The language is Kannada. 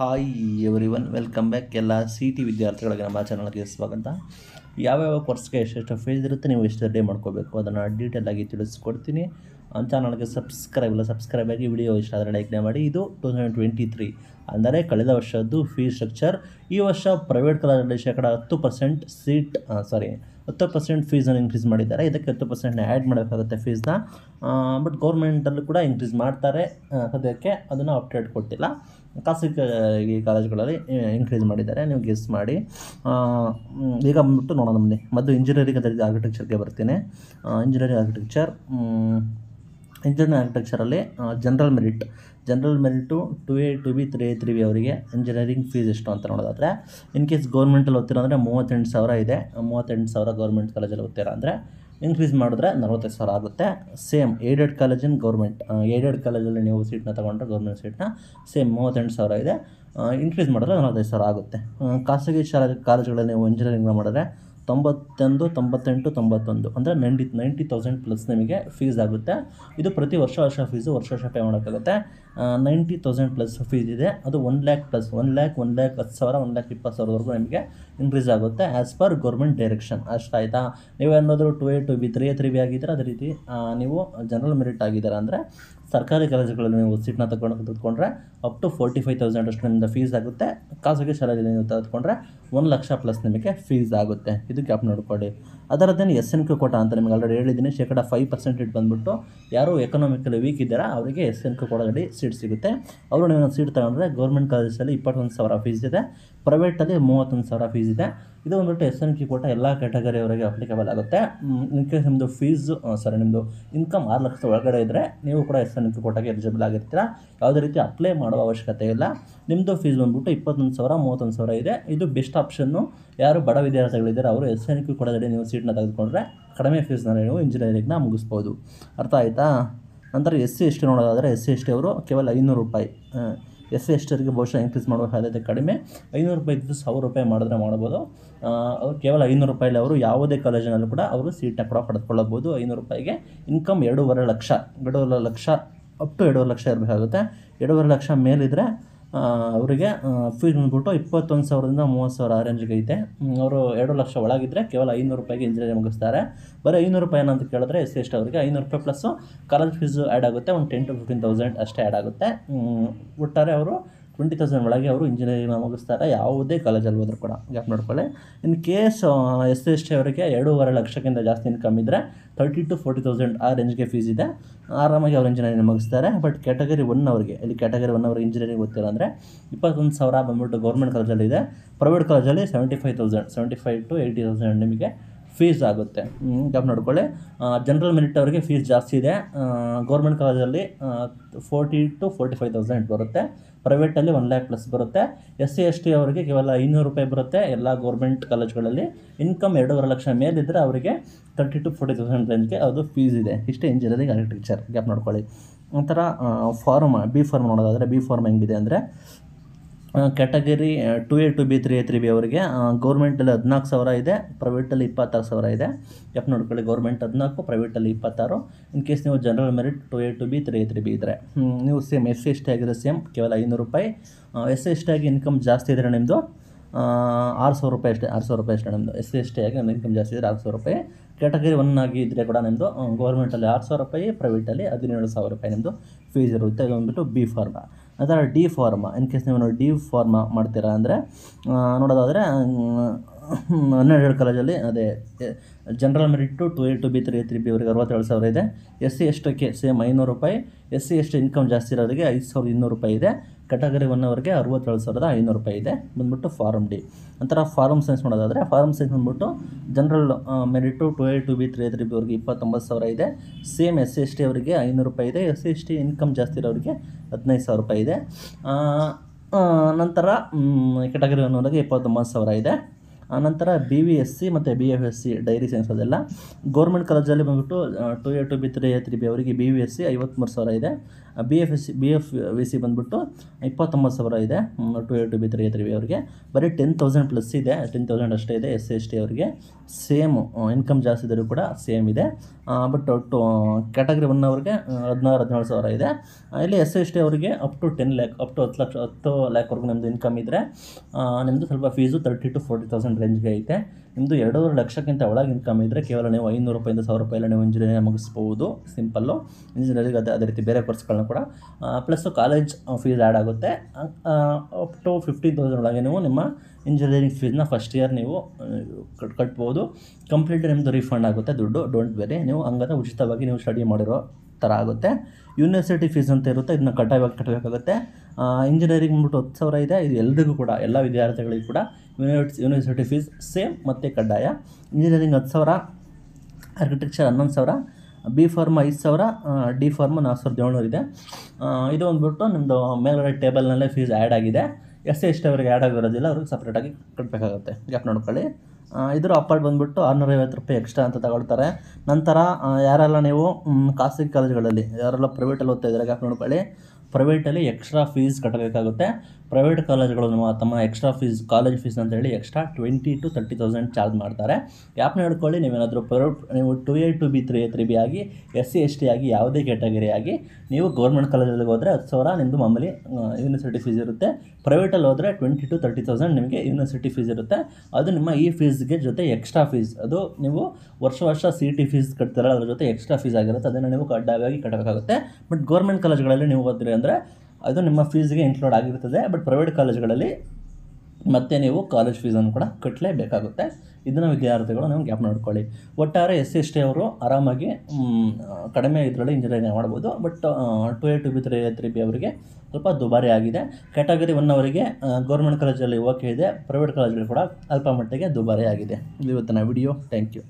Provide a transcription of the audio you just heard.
hi everyone welcome back ಎಲ್ಲ ಸಿ ಟಿ ವಿದ್ಯಾರ್ಥಿಗಳಿಗೆ ನಮ್ಮ ಚಾನಲ್ಗೆ ಸ್ವಾಗತ ಯಾವ್ಯಾವ ಕೋರ್ಸ್ಗೆ ಎಷ್ಟೆಷ್ಟು ಫೀಸ್ ಇರುತ್ತೆ ನೀವು ಎಷ್ಟು ರೆಡಿ ಮಾಡ್ಕೋಬೇಕು ಅದನ್ನು ಆಗಿ ತಿಳಿಸ್ಕೊಡ್ತೀನಿ ನಮ್ಮ ಚಾನಲ್ಗೆ ಸಬ್ಸ್ಕ್ರೈಬ್ ಇಲ್ಲ ಸಬ್ಸ್ಕ್ರೈಬ್ ಆಗಿ ವಿಡಿಯೋ ಇಷ್ಟ ಆದರೆ ಲೈಕ್ನೇ ಮಾಡಿ ಇದು ಟೂ ತೌಸಂಡ್ ಟ್ವೆಂಟಿ ತ್ರೀ ಅಂದರೆ ಕಳೆದ ವರ್ಷದ್ದು ಫೀ ಸ್ಟ್ರಕ್ಚರ್ ಈ ವರ್ಷ ಪ್ರೈವೇಟ್ ಕಾಲೇಜಲ್ಲಿ ಶೇಕಡ ಹತ್ತು ಪರ್ಸೆಂಟ್ ಸೀಟ್ ಸಾರಿ ಹತ್ತು ಪರ್ಸೆಂಟ್ ಫೀಸನ್ನು ಇನ್ಕ್ರೀಸ್ ಮಾಡಿದ್ದಾರೆ ಇದಕ್ಕೆ ಹತ್ತು ಪರ್ಸೆಂಟ್ನ ಆ್ಯಡ್ ಮಾಡಬೇಕಾಗುತ್ತೆ ಫೀಸ್ನ ಬಟ್ ಗೌರ್ಮೆಂಟಲ್ಲೂ ಕೂಡ ಇನ್ಕ್ರೀಸ್ ಮಾಡ್ತಾರೆ ಸದ್ಯಕ್ಕೆ ಅದನ್ನು ಅಪ್ಡೇಟ್ ಕೊಟ್ಟಿಲ್ಲ ಖಾಸಗಿ ಕಾಲೇಜುಗಳಲ್ಲಿ ಇನ್ಕ್ರೀಸ್ ಮಾಡಿದ್ದಾರೆ ನೀವು ಗೆಸ್ ಮಾಡಿ ಈಗ ಬಂದ್ಬಿಟ್ಟು ನೋಡೋಣ ಬನ್ನಿ ಮೊದಲು ಇಂಜಿನಿಯರಿಂಗ್ ಅದರಲ್ಲಿ ಆರ್ಕಿಟೆಕ್ಚರ್ಗೆ ಬರ್ತೀನಿ ಇಂಜಿನಿಯರಿಂಗ್ ಆರ್ಕಿಟೆಕ್ಚರ್ ಇಂಜಿನಿಯರಿಂಗ್ ಆರ್ಕಿಟೆಕ್ಚರಲ್ಲಿ general merit general merit two A two B three A three B ಅವರಿಗೆ ಇಂಜಿನಿಯರಿಂಗ್ ಫೀಸ್ ಎಷ್ಟು ಅಂತ ನೋಡೋದಾದರೆ ಇನ್ ಕೇಸ್ ಗೌರ್ಮೆಂಟಲ್ಲಿ ಓದ್ತೀರ ಅಂದರೆ ಮೂವತ್ತೆಂಟು ಸಾವಿರ ಇದೆ ಮೂವತ್ತೆಂಟು ಸಾವಿರ ಗೌರ್ಮೆಂಟ್ ಕಾಲೇಜಲ್ಲಿ ಓದ್ತೀರ ಅಂದರೆ ಇನ್ಕ್ರೀಸ್ ಮಾಡಿದ್ರೆ ನಲವತ್ತೈದು ಸಾವಿರ ಆಗುತ್ತೆ ಸೇಮ್ ಏಡೆಡ್ ಕಾಲೇಜಿನ ಗೌರ್ಮೆಂಟ್ ಏಡೆಡ್ ಕಾಲೇಜಲ್ಲಿ ನೀವು ಸೀಟ್ನ ತೊಗೊಂಡ್ರೆ ಗೌರ್ಮೆಂಟ್ ಸೀಟ್ನ ಸೇಮ್ ಮೂವತ್ತೆಂಟು ಸಾವಿರ ಇದೆ ಇನ್ಕ್ರೀಸ್ ಮಾಡಿದ್ರೆ ನಲವತ್ತೈದು ಸಾವಿರ ಆಗುತ್ತೆ ಖಾಸಗಿ ಶಾಲೆ ಕಾಲೇಜುಗಳಲ್ಲಿ ನೀವು ಇಂಜಿನಿಯರಿಂಗ್ನ ಮಾಡಿದ್ರೆ ತೊಂಬತ್ತೊಂದು ತೊಂಬತ್ತೆಂಟು ತೊಂಬತ್ತೊಂದು ಅಂದರೆ ನೈಂಟಿ ನೈಂಟಿ ತೌಸಂಡ್ ಪ್ಲಸ್ ನಿಮಗೆ ಫೀಸ್ ಆಗುತ್ತೆ ಇದು ಪ್ರತಿ ವರ್ಷ ವರ್ಷ ಫೀಸು ವರ್ಷ ವರ್ಷ ಪೇ ಮಾಡೋಕ್ಕಾಗುತ್ತೆ ನೈಂಟಿ ತೌಸಂಡ್ ಪ್ಲಸ್ ಫೀಸ್ ಇದೆ ಅದು one lakh plus one lakh one lakh ಹತ್ತು ಸಾವಿರ ಒನ್ ಲ್ಯಾಕ್ ಇಪ್ಪತ್ತು ಸಾವಿರದವರೆಗೂ ನಿಮಗೆ ಇನ್ಕ್ರೀಸ್ ಆಗುತ್ತೆ ಆ್ಯಸ್ ಪರ್ ಗೌರ್ಮೆಂಟ್ ಡೈರೆಕ್ಷನ್ ಆಯಿತಾ ನೀವೇನಾದರೂ two A two B three A three B ಆಗಿದ್ದರೆ ಅದೇ ರೀತಿ ನೀವು ಜನರಲ್ ಮೆರಿಟ್ ಆಗಿದ್ದೀರಾ ಅಂದರೆ ಸರ್ಕಾರಿ ಕಾಲೇಜುಗಳಲ್ಲಿ ನೀವು ಸೀಟ್ನ ತಗೊಂಡು ತೆಗೆದುಕೊಂಡ್ರೆ up to forty five thousand ಅಷ್ಟು ನಿಮ್ದು ಫೀಸ್ ಆಗುತ್ತೆ ಖಾಸಗಿ ಶಾಲೆಯಲ್ಲಿ ನೀವು ತೆಗೆದುಕೊಂಡ್ರೆ ಒಂದು ಲಕ್ಷ ಪ್ಲಸ್ ನಿಮಗೆ ಫೀಸ್ ಆಗುತ್ತೆ এদিকে আপনার করে ಅದರದ್ದೇನು ಎಸ್ ಎನ್ ಕ್ಯೂ ಕೋಟ ಅಂತ ನಿಮಗೆ ಆಲ್ರೆಡಿ ಹೇಳಿದ್ದೀನಿ ಶೇಕಡ ಫೈವ್ ಪರ್ಸೆಂಟೇಜ್ ಬಂದುಬಿಟ್ಟು ಯಾರು ಎಕನಾಮಿಕಲಿ ವೀಕ್ ಇದ್ದಾರೆ ಅವರಿಗೆ ಎಸ್ ಎನ್ ಕ್ಯೂ ಕೋಟದಲ್ಲಿ ಸೀಟ್ ಸಿಗುತ್ತೆ ಅವರು ನೀವು ಸೀಟ್ ತಗೊಂಡ್ರೆ ಗೌರ್ಮೆಂಟ್ ಕಾಲೇಜಲ್ಲಿ ಇಪ್ಪತ್ತೊಂದು ಸಾವಿರ ಫೀಸ್ ಇದೆ ಪ್ರೈವೇಟಲ್ಲಿ ಮೂವತ್ತೊಂದು ಸಾವಿರ ಫೀಸ್ ಇದೆ ಇದು ಬಂದುಬಿಟ್ಟು ಎಸ್ ಎನ್ ಕ್ಯೂ ಕೋಟ ಎಲ್ಲ ಕ್ಯಾಟಗರಿಯವರಿಗೆ ಅಪ್ಲಿಕೇಬಲ್ ಆಗುತ್ತೆ ಇನ್ ಕೇಸ್ ನಿಮ್ಮದು ಫೀಸು ಸಾರಿ ನಿಮ್ಮದು ಇನ್ಕಮ್ ಆರು ಲಕ್ಷದ ಒಳಗಡೆ ಇದ್ದರೆ ನೀವು ಕೂಡ ಎಸ್ ಎನ್ ಕ್ಯೂ ಕೋಟಗೆ ಎಲಿಜಿಬಲ್ ಆಗಿರ್ತೀರಾ ಯಾವುದೇ ರೀತಿ ಅಪ್ಲೈ ಮಾಡುವ ಅವಶ್ಯಕತೆ ಇಲ್ಲ ನಿಮ್ಮದು ಫೀಸ್ ಬಂದ್ಬಿಟ್ಟು ಇಪ್ಪತ್ತೊಂದು ಸಾವಿರ ಮೂವತ್ತೊಂದು ಸಾವಿರ ಇದೆ ಇದು ಬೆಸ್ಟ್ ಆಪ್ಷನ್ನು ಯಾರು ಬಡ ವಿದ್ಯಾರ್ಥಿಗಳಿದ್ದಾರೆ ಅವರು ಎಸ್ ಎನ್ ಕ್ಯೂ ಕೋಟದಲ್ಲಿ ನೀವು ಸೀಟನ್ನ ತೆಗೆದುಕೊಂಡ್ರೆ ಕಡಿಮೆ ಫೀಸ್ನಲ್ಲಿ ನೀವು ಇಂಜಿನಿಯರಿಂಗ್ನ ಮುಗಿಸ್ಬೋದು ಅರ್ಥ ಆಯಿತಾ ನಂತರ ಎಸ್ ಸಿ ಎಸ್ ಟಿ ನೋಡೋದಾದರೆ ಎಸ್ ಸಿ ಎಸ್ ಟಿ ಅವರು ಕೇವಲ ಐನೂರು ರೂಪಾಯಿ ಎಸ್ ಸಿ ಎಸ್ ಟಿಯವರಿಗೆ ಬಹುಶಃ ಇನ್ಕ್ರೀಸ್ ಮಾಡುವ ಸಾಧ್ಯತೆ ಕಡಿಮೆ ಐನೂರು ರೂಪಾಯಿ ಇದ್ದು ಸಾವಿರ ರೂಪಾಯಿ ಮಾಡಿದ್ರೆ ಮಾಡ್ಬೋದು ಅವ್ರು ಕೇವಲ ಐನೂರು ರೂಪಾಯಿಲಿ ಅವರು ಯಾವುದೇ ಕಾಲೇಜಿನಲ್ಲೂ ಕೂಡ ಅವರು ಸೀಟ್ನ ಕೂಡ ಪಡೆದುಕೊಳ್ಳಬಹುದು ಐನೂರು ರೂಪಾಯಿಗೆ ಇನ್ಕಮ್ ಎರಡೂವರೆ ಲಕ್ಷ ಎರಡೂವರೆ ಲಕ್ಷ ಅಪ್ ಟು ಎರಡೂವರೆ ಲಕ್ಷ ಇರಬೇಕಾಗುತ್ತೆ ಎರಡೂವರೆ ಲಕ್ಷ ಮೇಲಿದ್ದರೆ ಅವರಿಗೆ ಫೀಸ್ ಬಂದ್ಬಿಟ್ಟು ಇಪ್ಪತ್ತೊಂದು ಸಾವಿರದಿಂದ ಮೂವತ್ತು ಸಾವಿರ ಆ ಐತೆ ಅವರು ಎರಡು ಲಕ್ಷ ಒಳಗಿದ್ರೆ ಕೇವಲ ಐನೂರು ರೂಪಾಯಿಗೆ ಇಂಜಿನಿಯರಿಂಗ್ ಮುಗಿಸ್ತಾರೆ ಬರೀ ಐನೂರು ರೂಪಾಯಿ ಏನಂತ ಕೇಳಿದ್ರೆ ಎಸ್ ಸಿ ಅವರಿಗೆ ಐನೂರು ರೂಪಾಯಿ ಪ್ಲಸ್ಸು ಕಾಲೇಜ್ ಫೀಸು ಆ್ಯಡ್ ಆಗುತ್ತೆ ಒಂದು ಟೆನ್ ಟು ಫಿಫ್ಟೀನ್ ತೌಸಂಡ್ ಅಷ್ಟೇ ಆ್ಯಡ್ ಆಗುತ್ತೆ ಒಟ್ಟಾರೆ ಅವರು ಟ್ವೆಂಟಿ ತೌಸಂಡ್ ಒಳಗೆ ಅವರು ಇಂಜಿನಿಯರಿಂಗ್ನ ಮುಗಿಸ್ತಾರೆ ಯಾವುದೇ ಕಾಲೇಜಲ್ಲಿ ಹೋದರೂ ಕೂಡ ಗ್ಯಾಪ್ ನೋಡ್ಕೊಳ್ಳಿ in case S S T ಅವರಿಗೆ ಎರಡೂವರೆ ಲಕ್ಷಕ್ಕಿಂತ ಜಾಸ್ತಿ ಇನ್ಕಮ್ ಇದ್ದರೆ ತರ್ಟಿ ಟು ಫೋರ್ಟಿ ತೌಸಂಡ್ ಆ ರೇಂಜ್ಗೆ ಫೀಸ್ ಇದೆ ಆರಾಮಾಗಿ ಅವರು ಇಂಜಿನಿಯರಿಂಗ್ ಮುಗಿಸ್ತಾರೆ ಬಟ್ ಕ್ಯಾಟಗರಿ ಒನ್ ಅವರಿಗೆ ಇಲ್ಲಿ ಕ್ಯಾಟಗರಿ ಒನ್ ಅವ್ರಿಗೆ ಇಂಜಿನಿಯರಿಂಗ್ ಗೊತ್ತಿಲ್ಲ ಅಂದರೆ ಇಪ್ಪತ್ತೊಂದು ಸಾವಿರ ಬಂದ್ಬಿಟ್ಟು ಗೌರ್ಮೆಂಟ್ ಕಾಲೇಜಲ್ಲಿ ಇದೆ ಪ್ರೈವೇಟ್ ಕಾಲೇಜಲ್ಲಿ seventy five thousand seventy five to eighty thousand ನಿಮಗೆ ಫೀಸ್ ಆಗುತ್ತೆ ಗ್ಯಾಪ್ ನೋಡ್ಕೊಳ್ಳಿ ಜನರಲ್ ಮೆರಿಟ್ ಅವರಿಗೆ ಫೀಸ್ ಜಾಸ್ತಿ ಇದೆ ಗೌರ್ಮೆಂಟ್ ಕಾಲೇಜಲ್ಲಿ forty to forty five thousand ಬರುತ್ತೆ ಪ್ರೈವೇಟಲ್ಲಿ ಒನ್ ಲ್ಯಾಕ್ ಪ್ಲಸ್ ಬರುತ್ತೆ ಎಸ್ ಸಿ ಎಸ್ ಟಿ ಅವರಿಗೆ ಕೇವಲ ಇನ್ನೂರು ರೂಪಾಯಿ ಬರುತ್ತೆ ಎಲ್ಲ ಗೌರ್ಮೆಂಟ್ ಕಾಲೇಜ್ಗಳಲ್ಲಿ ಇನ್ಕಮ್ ಎರಡೂವರೆ ಲಕ್ಷ ಮೇಲಿದ್ದರೆ ಅವರಿಗೆ ತರ್ಟಿ ಟು ಫೋರ್ಟಿ ತೌಸಂಡ್ ರೇಂಜ್ಗೆ ಅದು ಫೀಸ್ ಇದೆ ಇಷ್ಟೇ ಇಂಜಿನಿಯರಿಂಗ್ ಆರ್ಕಿಟೆಕ್ಚರ್ ಗ್ಯಾಪ್ ನೋಡ್ಕೊಳ್ಳಿ ಒಂಥರ ಫಾರ್ಮ್ ಬಿ ಫಾರ್ಮ್ ನೋಡೋದಾದರೆ ಬಿ ಫಾರ್ಮ್ ಹೆಂಗಿದೆ ಅಂದರೆ category two A two B three A three B ಅವರಿಗೆ ಗೌರ್ಮೆಂಟಲ್ಲಿ ಹದಿನಾಲ್ಕು ಸಾವಿರ ಇದೆ ಪ್ರೈವೇಟಲ್ಲಿ ಇಪ್ಪತ್ತಾರು ಸಾವಿರ ಇದೆ ಎಫ್ ನೋಡ್ಕೊಳ್ಳಿ ಗೌರ್ಮೆಂಟ್ ಹದಿನಾಲ್ಕು ಪ್ರೈವೇಟಲ್ಲಿ ಇಪ್ಪತ್ತಾರು ಇನ್ ಕೇಸ್ ನೀವು general merit two A two B three A three B ಇದ್ದರೆ ನೀವು ಸೇಮ್ ಎಸ್ ಸಿ ಎಷ್ಟೇ ಆಗಿದೆ ಸೇಮ್ ಕೇವಲ ಐನೂರು ರೂಪಾಯಿ ಎಸ್ ಸಿ ಎಷ್ಟಾಗಿ ಇನ್ಕಮ್ ಜಾಸ್ತಿ ಇದ್ದರೆ ನಿಮ್ಮದು ಆರು ಸಾವಿರ ರೂಪಾಯಿ ಅಷ್ಟೇ ಆರು ಸಾವಿರ ರೂಪಾಯಿ ಅಷ್ಟೇ ನಮ್ಮದು ಎಸ್ ಸಿ ಎಸ್ ಟಿ ಆಗಿ ನಮ್ಮ ಇನ್ಕಮ್ ಜಾಸ್ತಿ ಇದ್ದರೆ ಆರು ಸಾವಿರ ರೂಪಾಯಿ ಕ್ಯಾಟಗರಿ ಒನ್ ಆಗಿ ಇದ್ದರೆ ಕೂಡ ನಿಮ್ಮದು ಗೌರ್ಮೆಂಟಲ್ಲಿ ಆರು ಸಾವಿರ ರೂಪಾಯಿ ಪ್ರೈವೇಟಲ್ಲಿ ಹದಿನೇಳು ಸಾವಿರ ರೂಪಾಯಿ ನಿಮ್ಮದು ಫೀಸ್ ಇರುತ್ತೆ ಬಂದುಬಿಟ್ಟು ಬಿ ಫಾರ್ಮಾ ಅದರ ಡಿ ಫಾರ್ಮಾ ಇನ್ ಕೇಸ್ ನೀವು ಡಿ ಫಾರ್ಮಾ ಮಾಡ್ತೀರಾ ಅಂದರೆ ನೋಡೋದಾದರೆ ಹನ್ನೆರಡು ಕಾಲೇಜಲ್ಲಿ ಅದೇ general merit two L two B three three ಅವರಿಗೆ ಅರವತ್ತೇಳು ಸಾವಿರ ಇದೆ ಎಸ್ ಸಿ ಎಷ್ಟಕ್ಕೆ ಸೇಮ್ ಐನೂರು ರೂಪಾಯಿ ಎಸ್ ಸಿ ಎಷ್ಟು ಇನ್ಕಮ್ ಜಾಸ್ತಿ ಇರೋರಿಗೆ ಐದು ಸಾವಿರದ ಇನ್ನೂರು ರೂಪಾಯಿ ಇದೆ ಕ್ಯಾಟಗರಿ ಒನ್ ಅವರಿಗೆ ಅರವತ್ತೇಳು ಸಾವಿರದ ಐನೂರು ರೂಪಾಯಿ ಇದೆ ಬಂದ್ಬಿಟ್ಟು ಫಾರಮ್ ಡಿ ನಂತರ ಫಾರಮ್ ಸೈನ್ಸ್ ಮಾಡೋದಾದರೆ ಫಾರಮ್ ಸೈನ್ಸ್ ಬಂದ್ಬಿಟ್ಟು general merit two two B three three B ಅವ್ರಿಗೆ ಇಪ್ಪತ್ತೊಂಬತ್ತು ಸಾವಿರ ಇದೆ same S C S T ಅವರಿಗೆ ಐನೂರು ರೂಪಾಯಿ ಇದೆ S C S T income ಜಾಸ್ತಿ ಇರೋರಿಗೆ ಹದಿನೈದು ಸಾವಿರ ರೂಪಾಯಿ ಇದೆ ನಂತರ ಕ್ಯಾಟಗರಿ ಒನ್ ಅವರಿಗೆ ಇಪ್ಪತ್ತೊಂಬತ್ತು ಸಾವಿರ ಇದೆ ಆನಂತರ ಬಿ ವಿ ಎಸ್ ಸಿ ಮತ್ತು B F S C dairy science ಅದೆಲ್ಲ ಗೌರ್ಮೆಂಟ್ ಕಾಲೇಜಲ್ಲಿ ಬಂದುಬಿಟ್ಟು two A two B three A three B ಅವರಿಗೆ ಬಿ ವಿ ಎಸ್ ಸಿ ಐವತ್ತ್ಮೂರು ಸಾವಿರ ಇದೆ B F S B F V C ಬಂದುಬಿಟ್ಟು ಇಪ್ಪತ್ತೊಂಬತ್ತು ಸಾವಿರ ಇದೆ ಟು ಏ ಟು ಬಿ ತ್ರೀ ತ್ರೀ ಅವರಿಗೆ ಬರೀ ಟೆನ್ ತೌಸಂಡ್ ಪ್ಲಸ್ ಇದೆ ಟೆನ್ ತೌಸಂಡ್ ಅಷ್ಟೇ ಇದೆ ಎಸ್ ಸಿ ಎಸ್ ಟಿ ಅವರಿಗೆ ಸೇಮ್ ಇನ್ಕಮ್ ಜಾಸ್ತಿ ಇದ್ದರೂ ಕೂಡ ಸೇಮ್ ಇದೆ ಬಟ್ ಟು ಕ್ಯಾಟಗರಿ ಒನ್ ಅವ್ರಿಗೆ ಹದಿನಾರು ಹದಿನೇಳು ಸಾವಿರ ಇದೆ ಇಲ್ಲಿ ಎಸ್ ಸಿ ಎಸ್ ಟಿ ಅವರಿಗೆ up to ten lakh up to ಹತ್ತು ಲಕ್ಷ ಹತ್ತು ಲ್ಯಾಕ್ವರೆಗೂ ನಿಮ್ಮದು ಇನ್ಕಮ್ ಇದ್ದರೆ ನಿಮ್ಮದು ಸ್ವಲ್ಪ fees thirty to forty thousand ರೇಂಜ್ಗೆ ಐತೆ ನಿಮ್ಮದು ಎರಡೂವರೆ ಲಕ್ಷಕ್ಕಿಂತ ಒಳಗೆ ಇನ್ಕಮ್ ಇದ್ದರೆ ಕೇವಲ ನೀವು ಐನೂರು ರೂಪಾಯಿಂದ ಸಾವಿರ ರೂಪಾಯಿಲ್ಲ ನೀವು ಇಂಜಿನಿಯರಿಂಗ್ ಮುಗಿಸ್ಬೋದು ಸಿಂಪಲ್ಲು ಇಂಜಿನಿಯರಿಂಗ್ ಅದೇ ಅದೇ ರೀತಿ ಬೇರೆ ಕೋರ್ಸ್ಗಳನ್ನ ಕೂಡ ಪ್ಲಸ್ಸು ಕಾಲೇಜ್ ಫೀಸ್ ಆ್ಯಡ್ ಆಗುತ್ತೆ ಅಪ್ ಟು ಫಿಫ್ಟೀನ್ ತೌಸಂಡ್ ಒಳಗೆ ನೀವು ನಿಮ್ಮ ಇಂಜಿನಿಯರಿಂಗ್ ಫೀಸ್ನ ಫಸ್ಟ್ ಇಯರ್ ನೀವು ಕಟ್ ಕಟ್ಬೋದು ಕಂಪ್ಲೀಟ್ ನಿಮ್ಮದು ರೀಫಂಡ್ ಆಗುತ್ತೆ ದುಡ್ಡು ಡೋಂಟ್ ವೆರಿ ನೀವು ಹಂಗಾದ್ರೆ ಉಚಿತವಾಗಿ ನೀವು ಸ್ಟಡಿ ಮಾಡಿರೋ ಥರ ಆಗುತ್ತೆ ಯೂನಿವರ್ಸಿಟಿ ಫೀಸ್ ಅಂತ ಇರುತ್ತೆ ಇದನ್ನ ಕಡ್ಡಾಯವಾಗಿ ಕಟ್ಟಬೇಕಾಗುತ್ತೆ ಇಂಜಿನಿಯರಿಂಗ್ ಬಿಟ್ಟು ಹತ್ತು ಸಾವಿರ ಇದೆ ಇದು ಎಲ್ರಿಗೂ ಕೂಡ ಎಲ್ಲ ವಿದ್ಯಾರ್ಥಿಗಳಿಗೆ ಕೂಡ ಯೂನಿವರ್ಸ್ ಯೂನಿವರ್ಸಿಟಿ ಫೀಸ್ ಸೇಮ್ ಮತ್ತು ಕಡ್ಡಾಯ ಇಂಜಿನಿಯರಿಂಗ್ ಹತ್ತು ಸಾವಿರ ಆರ್ಕಿಟೆಕ್ಚರ್ ಹನ್ನೊಂದು ಸಾವಿರ ಬಿ ಫಾರ್ಮ್ ಐದು ಸಾವಿರ ಡಿ ಫಾರ್ಮ ನಾಲ್ಕು ಸಾವಿರದ ಏಳ್ನೂರು ಇದೆ ಇದು ಬಂದುಬಿಟ್ಟು ನಿಮ್ಮದು ಮೇಲ್ಗಡೆ ಟೇಬಲ್ನಲ್ಲೇ ಫೀಸ್ ಆ್ಯಡ್ ಆಗಿದೆ ಎಸ್ ಸಿ ಅವರಿಗೆ ಆ್ಯಡ್ ಆಗಿರೋದಿಲ್ಲ ಅವ್ರಿಗೆ ಸಪ್ರೇಟಾಗಿ ಕಟ್ಟಬೇಕಾಗುತ್ತೆ ಗ್ಯಾಪ್ ನೋಡ್ಕೊಳ್ಳಿ ಇದ್ರೂ ಅಪಾರ್ಟ್ ಬಂದುಬಿಟ್ಟು ಆರುನೂರೈವತ್ತು ರೂಪಾಯಿ ಎಕ್ಸ್ಟ್ರಾ ಅಂತ ತಗೊಳ್ತಾರೆ ನಂತರ ಯಾರೆಲ್ಲ ನೀವು ಖಾಸಗಿ ಕಾಲೇಜುಗಳಲ್ಲಿ ಯಾರೆಲ್ಲ ಪ್ರೈವೇಟಲ್ಲಿ ಓದ್ತಾ ಇದ್ದಾರೆ ಗ್ಯಾಪ್ ನೋಡ್ಕೊಳ್ಳಿ ಪ್ರೈವೇಟಲ್ಲಿ ಎಕ್ಸ್ಟ್ರಾ ಫೀಸ್ ಕಟ್ಟಬೇಕಾಗುತ್ತೆ ಪ್ರೈವೇಟ್ ಕಾಲೇಜ್ಗಳು ತಮ್ಮ ಎಕ್ಸ್ಟ್ರಾ ಫೀಸ್ ಕಾಲೇಜ್ ಫೀಸ್ ಅಂತ ಹೇಳಿ extra twenty to thirty thousand charge ಮಾಡ್ತಾರೆ ಆ್ಯಪ್ನ ಹೇಳ್ಕೊಳ್ಳಿ ನೀವೇನಾದರೂ ಪ್ರೈವೇಟ್ ನೀವು two A two B three A three B ಆಗಿ ಎಸ್ ಸಿ ಎಸ್ ಟಿ ಆಗಿ ಯಾವುದೇ ಕ್ಯಾಟಗರಿ ಆಗಿ ನೀವು ಗೌರ್ಮೆಂಟ್ ಕಾಲೇಜಲ್ಲಿ ಹೋದರೆ ಹತ್ತು ಸಾವಿರ ನಿಮ್ಮದು ಮಾಮೂಲಿ ಯೂನಿವರ್ಸಿಟಿ ಫೀಸ್ ಇರುತ್ತೆ ಪ್ರೈವೇಟಲ್ಲಿ ಹೋದರೆ ಟ್ವೆಂಟಿ ಟು ತರ್ಟಿ ತೌಸಂಡ್ ನಿಮಗೆ ಯೂನಿವರ್ಸಿಟಿ ಫೀಸ್ ಇರುತ್ತೆ ಅದು ನಿಮ್ಮ ಈ ಫೀಸ್ಗೆ ಜೊತೆ ಎಕ್ಸ್ಟ್ರಾ ಫೀಸ್ ಅದು ನೀವು ವರ್ಷ ವರ್ಷ ಸಿ ಟಿ ಫೀಸ್ ಕಟ್ತಾರೆ ಅದ್ರ ಜೊತೆ ಎಕ್ಸ್ಟ್ರಾ ಫೀಸ್ ಆಗಿರುತ್ತೆ ಅದನ್ನು ನೀವು ಕಡ್ಡಾಯವಾಗಿ ಕಟ್ಟಬೇಕಾಗುತ್ತೆ ಬಟ್ ಗೌರ್ಮೆಂಟ್ ಕಾಲೇಜ್ಗಳಲ್ಲಿ ನೀವು ಓದಿರಿ ಅಂದರೆ ಅದು ನಿಮ್ಮ ಫೀಸ್ಗೆ ಇನ್ಕ್ಲೂಡ್ ಆಗಿರ್ತದೆ ಬಟ್ ಪ್ರೈವೇಟ್ ಕಾಲೇಜ್ಗಳಲ್ಲಿ ಮತ್ತೆ ನೀವು ಕಾಲೇಜ್ ಫೀಸನ್ನು ಕೂಡ ಕಟ್ಟಲೇಬೇಕಾಗುತ್ತೆ ಇದನ್ನು ವಿದ್ಯಾರ್ಥಿಗಳು ನೀವು ಗ್ಯಾಪ್ ನೋಡ್ಕೊಳ್ಳಿ ಒಟ್ಟಾರೆ ಎಸ್ ಸಿ ಎಸ್ ಟಿ ಅವರು ಆರಾಮಾಗಿ ಕಡಿಮೆ ಇದರಲ್ಲಿ ಇಂಜಿನಿಯರಿಂಗ್ ಮಾಡ್ಬೋದು but two A two B three A three B ಅವರಿಗೆ ಸ್ವಲ್ಪ ದುಬಾರಿ ಆಗಿದೆ ಕ್ಯಾಟಗರಿ ಒನ್ ಅವರಿಗೆ ಗೌರ್ಮೆಂಟ್ ಕಾಲೇಜಲ್ಲಿ ಓಕೆ ಇದೆ ಪ್ರೈವೇಟ್ ಕಾಲೇಜ್ಗಳು ಕೂಡ ಅಲ್ಪ ಮಟ್ಟಿಗೆ ದುಬಾರಿ ಆಗಿದೆ ಇವತ್ತಿನ ವಿಡಿಯೋ ಥ್ಯಾಂಕ್ ಯು